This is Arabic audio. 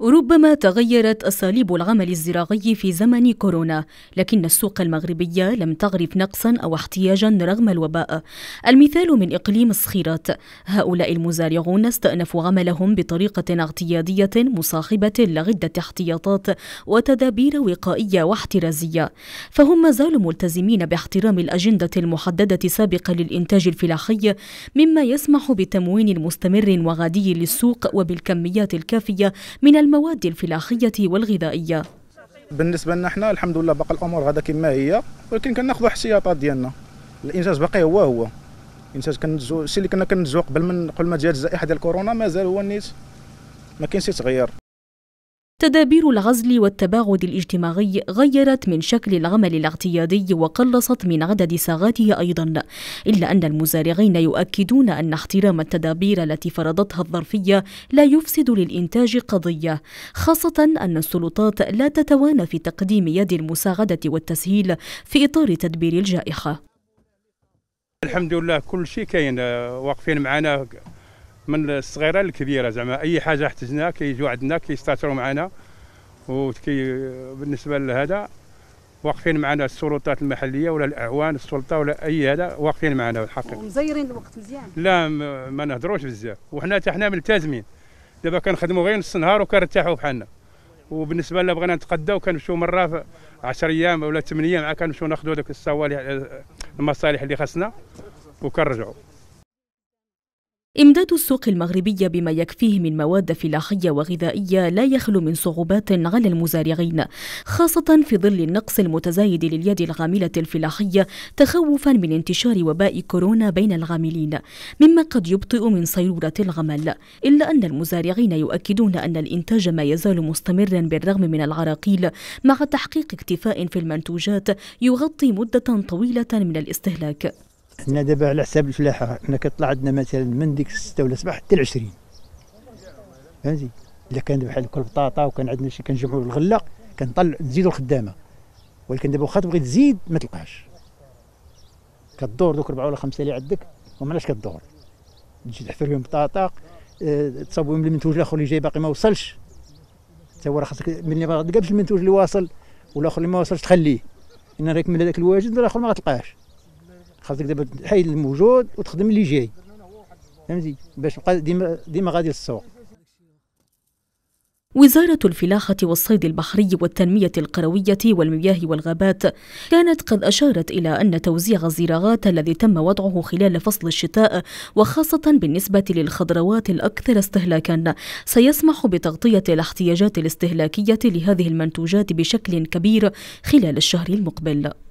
ربما تغيرت أساليب العمل الزراعي في زمن كورونا، لكن السوق المغربية لم تغرف نقصا أو احتياجا رغم الوباء. المثال من إقليم الصخيرات، هؤلاء المزارعون استأنفوا عملهم بطريقة اعتيادية مصاحبة لعدة احتياطات وتدابير وقائية واحترازية، فهم ما زالوا ملتزمين باحترام الأجندة المحددة سابقا للإنتاج الفلاحي، مما يسمح بتموين مستمر وغادي للسوق وبالكميات الكافية من المواد الفلاحية والغذائية بالنسبة لنا احنا الحمد لله باقي الأمور غادا كما هي ولكن كناخذوا احتياطات ديالنا الإنجاز باقي هو هو الإنتاج كندزو الشيء اللي كنا كندزو قبل من قبل ما جات الجائحة ديال كورونا مازال هو النيت ما كاينش تغير تدابير العزل والتباعد الاجتماعي غيرت من شكل العمل الاعتيادي وقلصت من عدد ساعاته أيضا إلا أن المزارعين يؤكدون أن احترام التدابير التي فرضتها الظرفية لا يفسد للإنتاج قضية خاصة أن السلطات لا تتوانى في تقديم يد المساعدة والتسهيل في إطار تدبير الجائحة الحمد لله كل شيء كاين واقفين معنا من الصغيره للكبيره زعما اي حاجه احتجناها كيجوا عندنا كيستاتروا معنا وكي بالنسبه لهذا واقفين معنا السلطات المحليه ولا الاعوان السلطه ولا اي هذا واقفين معنا الحقيقه ومزيرين الوقت مزيان لا ما نهضروش بزاف وحنا حتى حنا ملتزمين دابا كنخدموا غير نص نهار وكنرتاحوا بحالنا وبالنسبه لنا بغينا نتقداو كنمشيو مره 10 ايام ولا 8 ايام كنمشيو ناخذوا ذوك الصوالح المصالح اللي خاصنا وكنرجعوا إمداد السوق المغربية بما يكفيه من مواد فلاحية وغذائية لا يخلو من صعوبات على المزارعين خاصة في ظل النقص المتزايد لليد العاملة الفلاحية تخوفا من انتشار وباء كورونا بين العاملين مما قد يبطئ من صيرورة العمل إلا أن المزارعين يؤكدون أن الإنتاج ما يزال مستمرا بالرغم من العراقيل مع تحقيق اكتفاء في المنتوجات يغطي مدة طويلة من الاستهلاك حنا دابا على حساب الفلاحه حنا كطلع عندنا مثلا من ديك السته ولا سبعه حتى ل 20 فهمتي الا كان بحال هكا البطاطا وكان عندنا شي كنجمعوا الغله كنطلع نزيدوا الخدامه ولكن دابا واخا تبغي تزيد ما تلقاش كدور دوك ربعه ولا خمسه اللي عندك ومعلاش كدور تجي تحفر فيهم بطاطا آه، تصاوب فيهم المنتوج الاخر اللي جاي باقي ما وصلش حتى هو راه خاصك ملي ما تلقاش المنتوج اللي واصل والاخر اللي ما وصلش تخليه ان راك من هذاك الواجد والاخر ما غتلقاهش خاصك دابا تحيد الموجود وتخدم اللي جاي فهمتي باش تبقى ديما ديما غادي للسوق وزارة الفلاحة والصيد البحري والتنمية القروية والمياه والغابات كانت قد أشارت إلى أن توزيع الزراعات الذي تم وضعه خلال فصل الشتاء وخاصة بالنسبة للخضروات الأكثر استهلاكا سيسمح بتغطية الاحتياجات الاستهلاكية لهذه المنتوجات بشكل كبير خلال الشهر المقبل